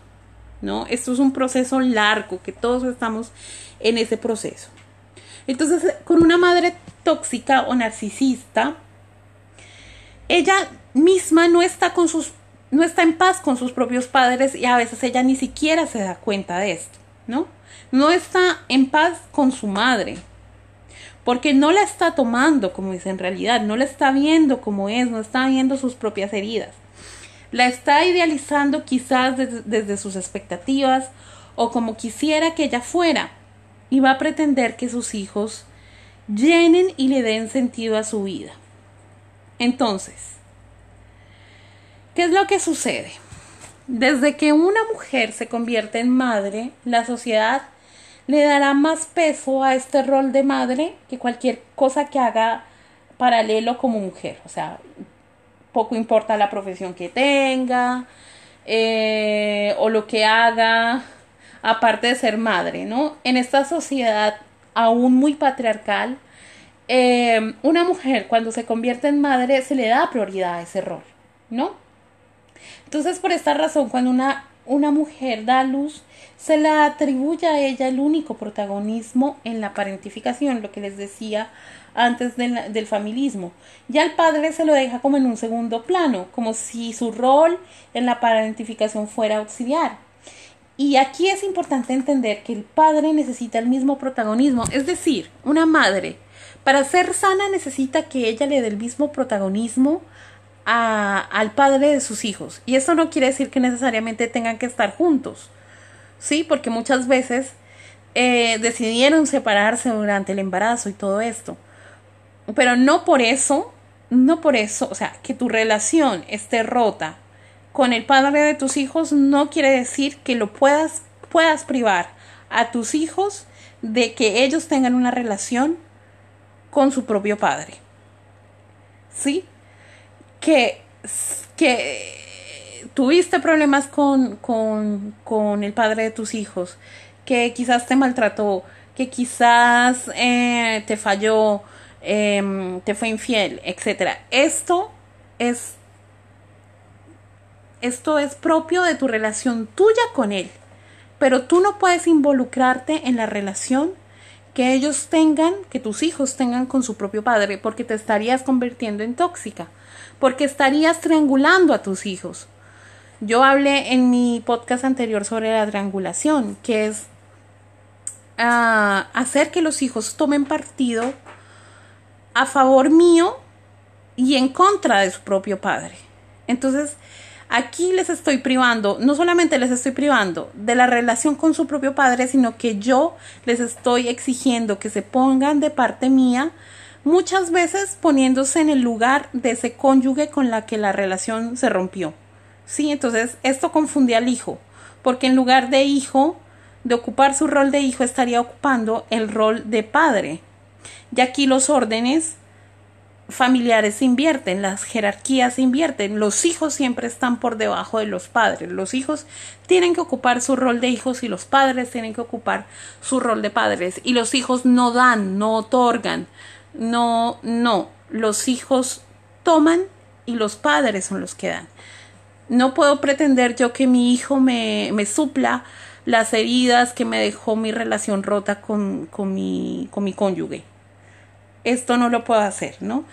¿no? Esto es un proceso largo, que todos estamos en ese proceso. Entonces, con una madre tóxica o narcisista, ella misma no está con sus no está en paz con sus propios padres y a veces ella ni siquiera se da cuenta de esto, ¿no? No está en paz con su madre, porque no la está tomando como es en realidad, no la está viendo como es, no está viendo sus propias heridas. La está idealizando quizás desde sus expectativas o como quisiera que ella fuera y va a pretender que sus hijos llenen y le den sentido a su vida. Entonces, ¿qué es lo que sucede? Desde que una mujer se convierte en madre, la sociedad le dará más peso a este rol de madre que cualquier cosa que haga paralelo como mujer. O sea, poco importa la profesión que tenga eh, o lo que haga, aparte de ser madre, ¿no? En esta sociedad aún muy patriarcal, eh, una mujer cuando se convierte en madre se le da prioridad a ese rol, ¿no? Entonces, por esta razón, cuando una una mujer da luz, se la atribuye a ella el único protagonismo en la parentificación, lo que les decía antes del, del familismo. Ya el padre se lo deja como en un segundo plano, como si su rol en la parentificación fuera auxiliar. Y aquí es importante entender que el padre necesita el mismo protagonismo, es decir, una madre para ser sana necesita que ella le dé el mismo protagonismo al padre de sus hijos. Y esto no quiere decir que necesariamente tengan que estar juntos, ¿sí? Porque muchas veces eh, decidieron separarse durante el embarazo y todo esto. Pero no por eso, no por eso, o sea, que tu relación esté rota con el padre de tus hijos no quiere decir que lo puedas, puedas privar a tus hijos de que ellos tengan una relación con su propio padre. ¿Sí? que, que tuviste problemas con, el padre de tus hijos, que quizás te maltrató, que quizás eh, te falló, em, te fue infiel, etc. Esto es, esto es propio de tu relación tuya con él, pero tú no puedes involucrarte en la relación que ellos tengan, que tus hijos tengan con su propio padre, porque te estarías convirtiendo en tóxica, porque estarías triangulando a tus hijos. Yo hablé en mi podcast anterior sobre la triangulación, que es ah, hacer que los hijos tomen partido a favor mío y en contra de su propio padre. Entonces, Aquí les estoy privando, no solamente les estoy privando de la relación con su propio padre, sino que yo les estoy exigiendo que se pongan de parte mía, muchas veces poniéndose en el lugar de ese cónyuge con la que la relación se rompió. Sí, entonces esto confunde al hijo, porque en lugar de hijo, de ocupar su rol de hijo, estaría ocupando el rol de padre. Y aquí los órdenes familiares invierten, las jerarquías invierten, los hijos siempre están por debajo de los padres, los hijos tienen que ocupar su rol de hijos y los padres tienen que ocupar su rol de padres y los hijos no dan, no otorgan, no, no, los hijos toman y los padres son los que dan. No puedo pretender yo que mi hijo me, me supla las heridas que me dejó mi relación rota con, con mi, con mi cónyuge esto no lo puedo hacer, ¿no?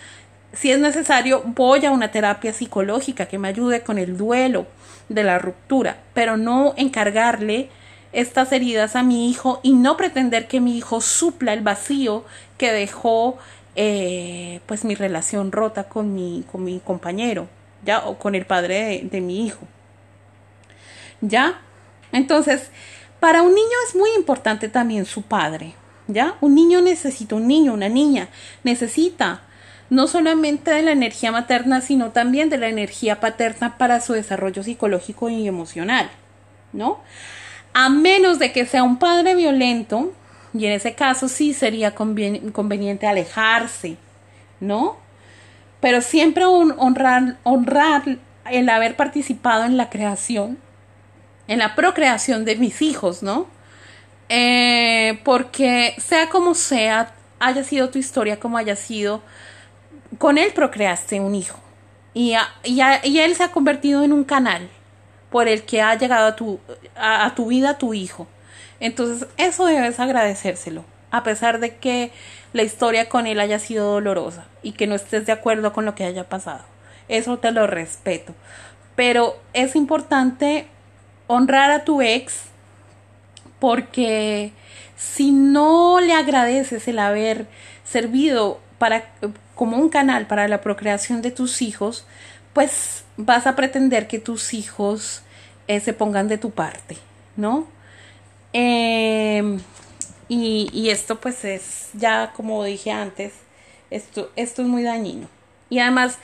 Si es necesario, voy a una terapia psicológica que me ayude con el duelo de la ruptura, pero no encargarle estas heridas a mi hijo y no pretender que mi hijo supla el vacío que dejó eh, pues mi relación rota con mi, con mi compañero, ya, o con el padre de, de mi hijo. ¿Ya? Entonces, para un niño es muy importante también su padre, ¿ya? Un niño necesita, un niño, una niña, necesita no solamente de la energía materna, sino también de la energía paterna para su desarrollo psicológico y emocional, ¿no? A menos de que sea un padre violento, y en ese caso sí sería conveniente alejarse, ¿no? Pero siempre honrar el haber participado en la creación, en la procreación de mis hijos, ¿no? Eh, porque sea como sea, haya sido tu historia como haya sido, con él procreaste un hijo. Y, y, él se ha convertido en un canal por el que ha llegado a tu, a tu vida tu hijo. Entonces eso debes agradecérselo, a pesar de que la historia con él haya sido dolorosa y que no estés de acuerdo con lo que haya pasado. Eso te lo respeto. Pero es importante honrar a tu ex porque si no le agradeces el haber servido para, como un canal para la procreación de tus hijos, pues vas a pretender que tus hijos eh, se pongan de tu parte, ¿no? Em, y, esto pues es, ya como dije antes, esto, esto es muy dañino. Y además,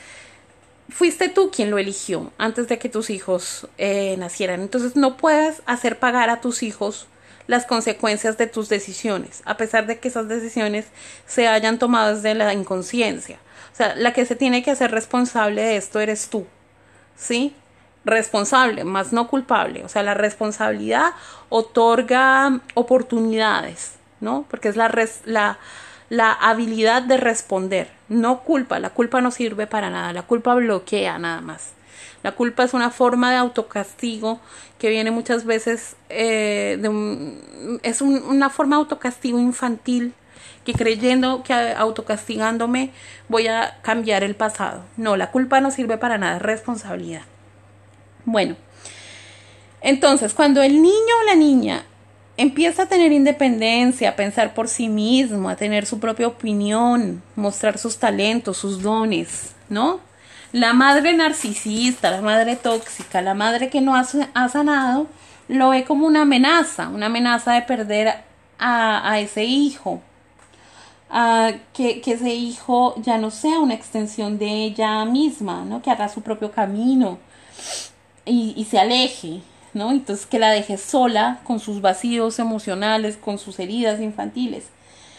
fuiste tú quien lo eligió antes de que tus hijos eh, nacieran. Entonces no puedes hacer pagar a tus hijos las consecuencias de tus decisiones, a pesar de que esas decisiones se hayan tomado desde la inconsciencia. O sea, la que se tiene que hacer responsable de esto eres tú, ¿sí? Responsable, más no culpable. O sea, la responsabilidad otorga oportunidades, ¿no? Porque es la, la, la habilidad de responder, no culpa. La culpa no sirve para nada, la culpa bloquea nada más. La culpa es una forma de autocastigo que viene muchas veces eh, de un, es una forma de autocastigo infantil que creyendo que autocastigándome voy a cambiar el pasado. No, la culpa no sirve para nada, es responsabilidad. Bueno, entonces cuando el niño o la niña empieza a tener independencia, a pensar por sí mismo, a tener su propia opinión, mostrar sus talentos, sus dones, ¿no? La madre narcisista, la madre tóxica, la madre que no ha, sanado, lo ve como una amenaza, una amenaza de perder a, ese hijo, que, que, ese hijo ya no sea una extensión de ella misma, ¿no? que haga su propio camino y, y se aleje, ¿no? entonces que la deje sola con sus vacíos emocionales, con sus heridas infantiles.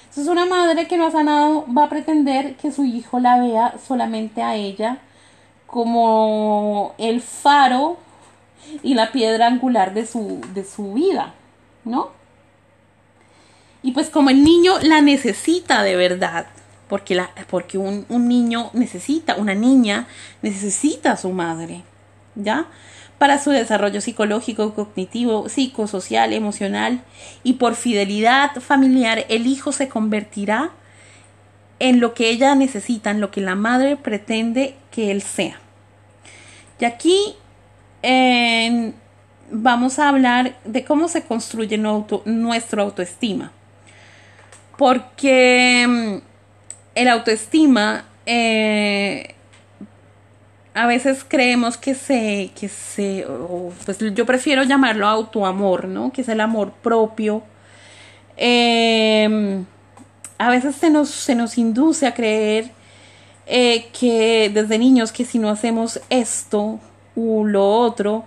Entonces una madre que no ha sanado va a pretender que su hijo la vea solamente a ella como el faro y la piedra angular de su, de su vida, ¿no? Y pues como el niño la necesita de verdad, porque, la, porque un, un, niño necesita, una niña necesita a su madre, ¿ya? Para su desarrollo psicológico, cognitivo, psicosocial, emocional y por fidelidad familiar, el hijo se convertirá en lo que ella necesita, en lo que la madre pretende que él sea. Y aquí vamos a hablar de cómo se construye nuestro, autoestima. Porque mm, el autoestima eh, a veces creemos que se, pues yo prefiero llamarlo autoamor, ¿no? Que es el amor propio. Em, a veces se nos, se nos induce a creer eh, que desde niños que si no hacemos esto u lo otro,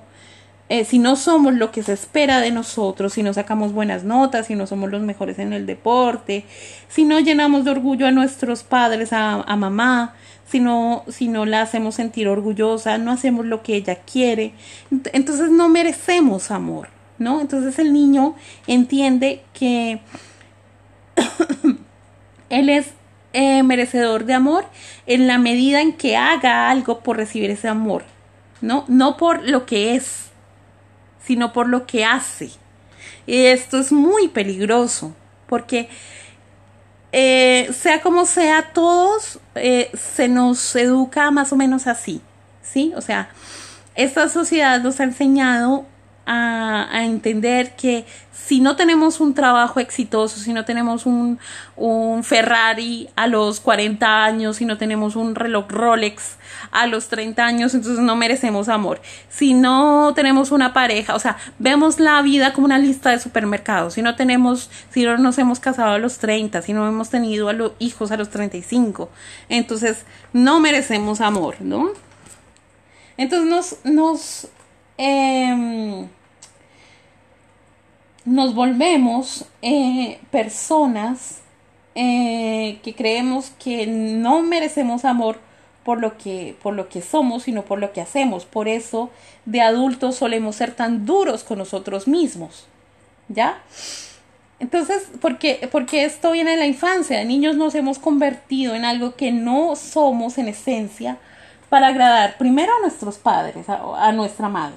eh, si no somos lo que se espera de nosotros, si no sacamos buenas notas, si no somos los mejores en el deporte, si no llenamos de orgullo a nuestros padres, a, mamá, si no, si no la hacemos sentir orgullosa, no hacemos lo que ella quiere, entonces no merecemos amor, ¿no? Entonces el niño entiende que él es eh, merecedor de amor en la medida en que haga algo por recibir ese amor, ¿no? No por lo que es, sino por lo que hace. Y esto es muy peligroso, porque eh, sea como sea, todos eh, se nos educa más o menos así, ¿sí? O sea, esta sociedad nos ha enseñado a, entender que si no tenemos un trabajo exitoso, si no tenemos un, Ferrari a los 40 años, si no tenemos un reloj Rolex a los 30 años, entonces no merecemos amor. Si no tenemos una pareja, o sea, vemos la vida como una lista de supermercados. Si no tenemos, si no nos hemos casado a los 30, si no hemos tenido a los hijos a los 35, entonces no merecemos amor, ¿no? Entonces nos, nos em, nos volvemos eh, personas eh, que creemos que no merecemos amor por lo, que, por lo que somos, sino por lo que hacemos. Por eso de adultos solemos ser tan duros con nosotros mismos. ¿Ya? Entonces, porque, porque esto viene de la infancia, de niños nos hemos convertido en algo que no somos en esencia para agradar primero a nuestros padres, a nuestra madre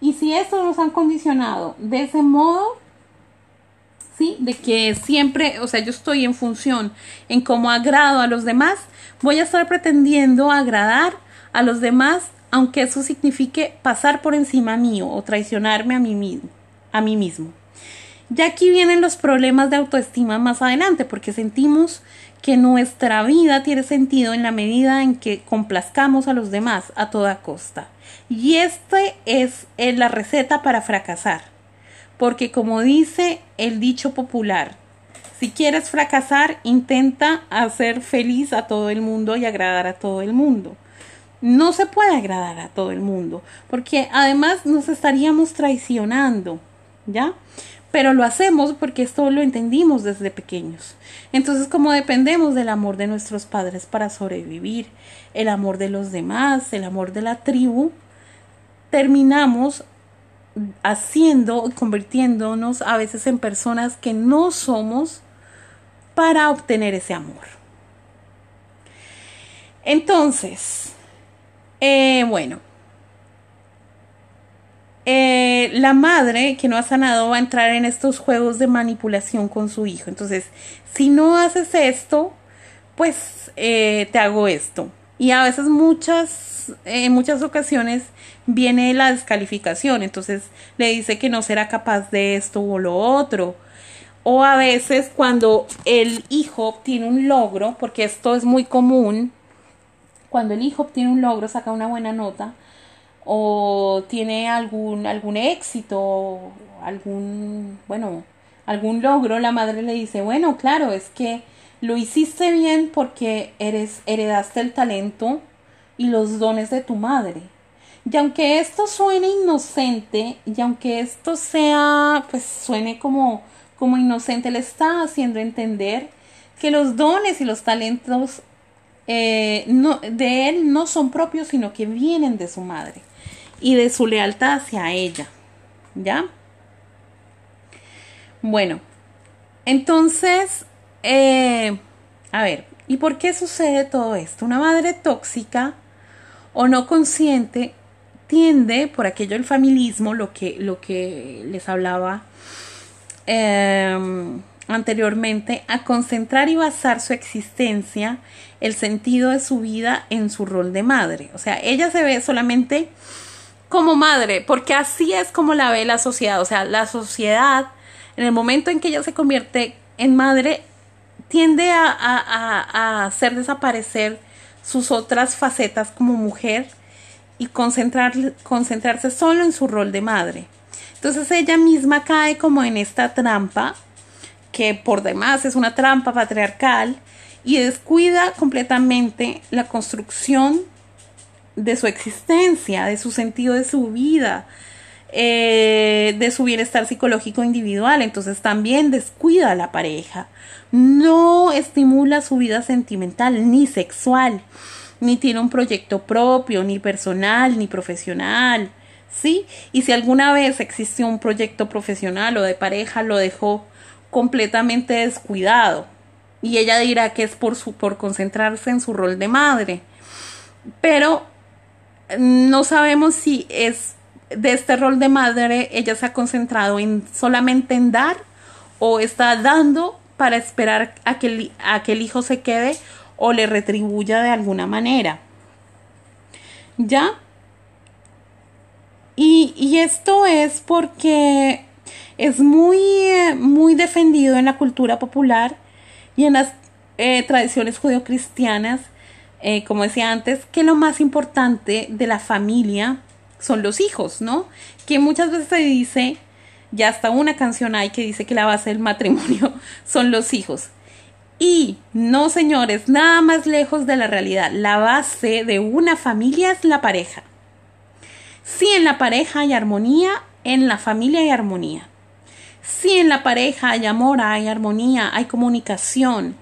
y si esto nos han condicionado de ese modo, ¿sí? De que siempre, o sea, yo estoy en función en cómo agrado a los demás, voy a estar pretendiendo agradar a los demás, aunque eso signifique pasar por encima mío o traicionarme a mí mismo, a mí mismo. Ya aquí vienen los problemas de autoestima más adelante, porque sentimos que nuestra vida tiene sentido en la medida en que complazcamos a los demás a toda costa. Y esta es eh, la receta para fracasar. Porque como dice el dicho popular, si quieres fracasar, intenta hacer feliz a todo el mundo y agradar a todo el mundo. No se puede agradar a todo el mundo, porque además nos estaríamos traicionando, ¿ya? pero lo hacemos porque esto lo entendimos desde pequeños. Entonces, como dependemos del amor de nuestros padres para sobrevivir, el amor de los demás, el amor de la tribu, terminamos haciendo y convirtiéndonos a veces en personas que no somos para obtener ese amor. Entonces, eh, bueno, eh, la madre que no ha sanado va a entrar en estos juegos de manipulación con su hijo. Entonces, si no haces esto, pues eh, te hago esto. Y a veces muchas, en muchas ocasiones viene la descalificación. Entonces le dice que no será capaz de esto o lo otro. O a veces cuando el hijo obtiene un logro, porque esto es muy común, cuando el hijo obtiene un logro, saca una buena nota, o tiene algún, algún éxito, algún, bueno, algún logro, la madre le dice, bueno, claro, es que lo hiciste bien porque eres, heredaste el talento y los dones de tu madre. Y aunque esto suene inocente, y aunque esto sea, pues suene como, como inocente, le está haciendo entender que los dones y los talentos eh, no, de él no son propios, sino que vienen de su madre y de su lealtad hacia ella. ¿Ya? Bueno, entonces, eh, a ver, ¿y por qué sucede todo esto? Una madre tóxica o no consciente tiende, por aquello el familismo, lo que, lo que les hablaba em, anteriormente, a concentrar y basar su existencia, el sentido de su vida en su rol de madre. O sea, ella se ve solamente como madre, porque así es como la ve la sociedad. O sea, la sociedad, en el momento en que ella se convierte en madre, tiende a, hacer desaparecer sus otras facetas como mujer y concentrar, concentrarse solo en su rol de madre. Entonces ella misma cae como en esta trampa, que por demás es una trampa patriarcal, y descuida completamente la construcción de su existencia, de su sentido de su vida, eh, de su bienestar psicológico individual. Entonces también descuida a la pareja. No estimula su vida sentimental ni sexual, ni tiene un proyecto propio, ni personal, ni profesional. ¿Sí? Y si alguna vez existió un proyecto profesional o de pareja, lo dejó completamente descuidado. Y ella dirá que es por, por concentrarse en su rol de madre. Pero no sabemos si es de este rol de madre ella se ha concentrado en solamente en dar o está dando para esperar a que, el, que el hijo se quede o le retribuya de alguna manera. ¿Ya? Y, esto es porque es muy, eh, muy defendido en la cultura popular y en las eh, tradiciones judeocristianas eh, como decía antes, que lo más importante de la familia son los hijos, ¿no? Que muchas veces se dice, ya hasta una canción hay que dice que la base del matrimonio son los hijos. Y no, señores, nada más lejos de la realidad. La base de una familia es la pareja. Si en la pareja hay armonía, en la familia hay armonía. Si en la pareja hay amor, hay armonía, hay comunicación,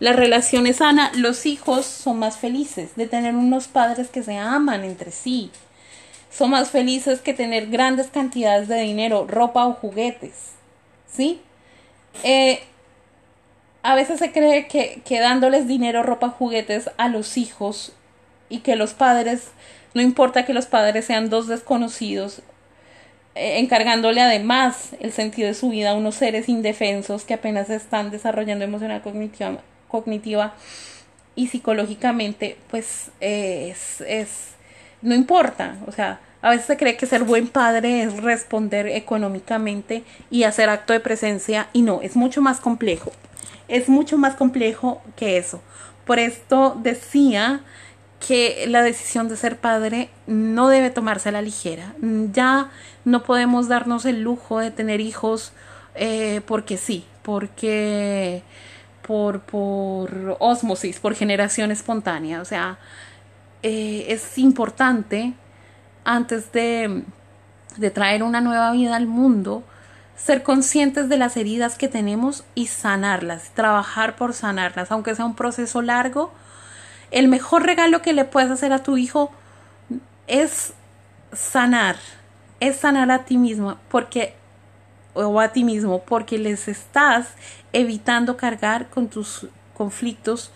relación es sana. los hijos son más felices de tener unos padres que se aman entre sí. Son más felices que tener grandes cantidades de dinero, ropa o juguetes. ¿Sí? Eh, a veces se cree que, que dándoles dinero, ropa, o juguetes a los hijos y que los padres, no importa que los padres sean dos desconocidos, eh, encargándole además el sentido de su vida a unos seres indefensos que apenas están desarrollando emocional cognitiva cognitiva y psicológicamente, pues eh, es, es, no importa, o sea, a veces se cree que ser buen padre es responder económicamente y hacer acto de presencia y no, es mucho más complejo. Es mucho más complejo que eso. Por esto decía que la decisión de ser padre no debe tomarse a la ligera. Ya no podemos darnos el lujo de tener hijos eh, porque sí, porque por, por osmosis, por generación espontánea. O sea, eh, es importante antes de, de traer una nueva vida al mundo, ser conscientes de las heridas que tenemos y sanarlas, trabajar por sanarlas, aunque sea un proceso largo. El mejor regalo que le puedes hacer a tu hijo es sanar, es sanar a ti mismo, porque o a ti mismo porque les estás evitando cargar con tus conflictos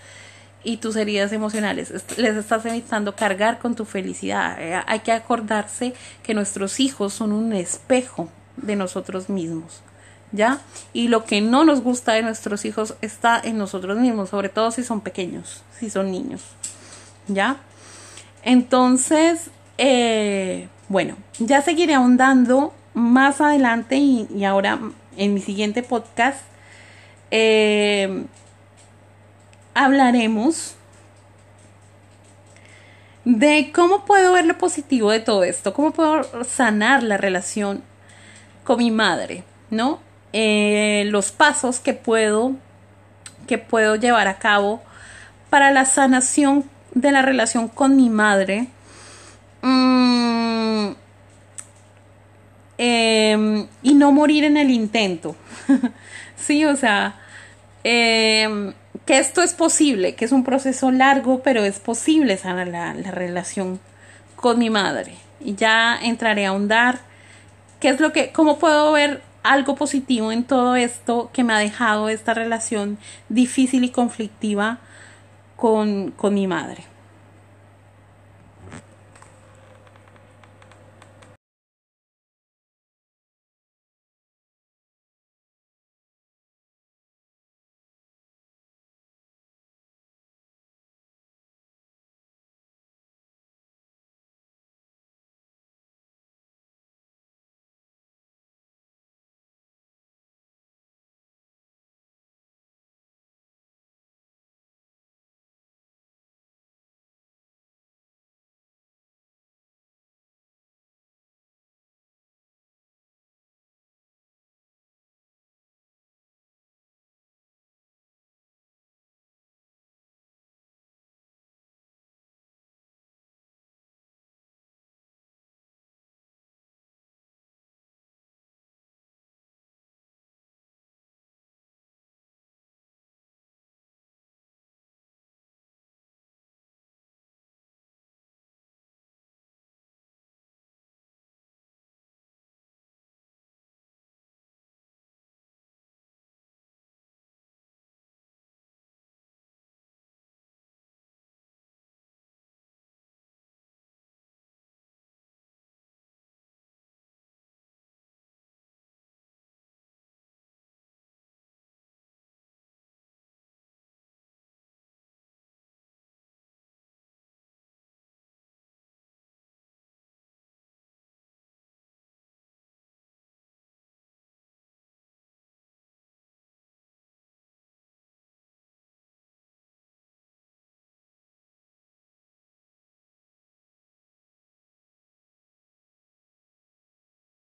y tus heridas emocionales. Les estás evitando cargar con tu felicidad. Eh, hay que acordarse que nuestros hijos son un espejo de nosotros mismos. ¿Ya? Y lo que no nos gusta de nuestros hijos está en nosotros mismos, sobre todo si son pequeños, si son niños. ¿Ya? Entonces, eh, bueno, ya seguiré ahondando más adelante y, ahora en mi siguiente podcast eh, hablaremos de cómo puedo ver lo positivo de todo esto, cómo puedo sanar la relación con mi madre, ¿no? Eh, los pasos que puedo, que puedo llevar a cabo para la sanación de la relación con mi madre. Mm, Em, y no morir en el intento. sí, o sea, em, que esto es posible, que es un proceso largo, pero es posible sanar la, relación con mi madre. Y ya entraré a ahondar qué es lo que, cómo puedo ver algo positivo en todo esto que me ha dejado esta relación difícil y conflictiva con mi madre.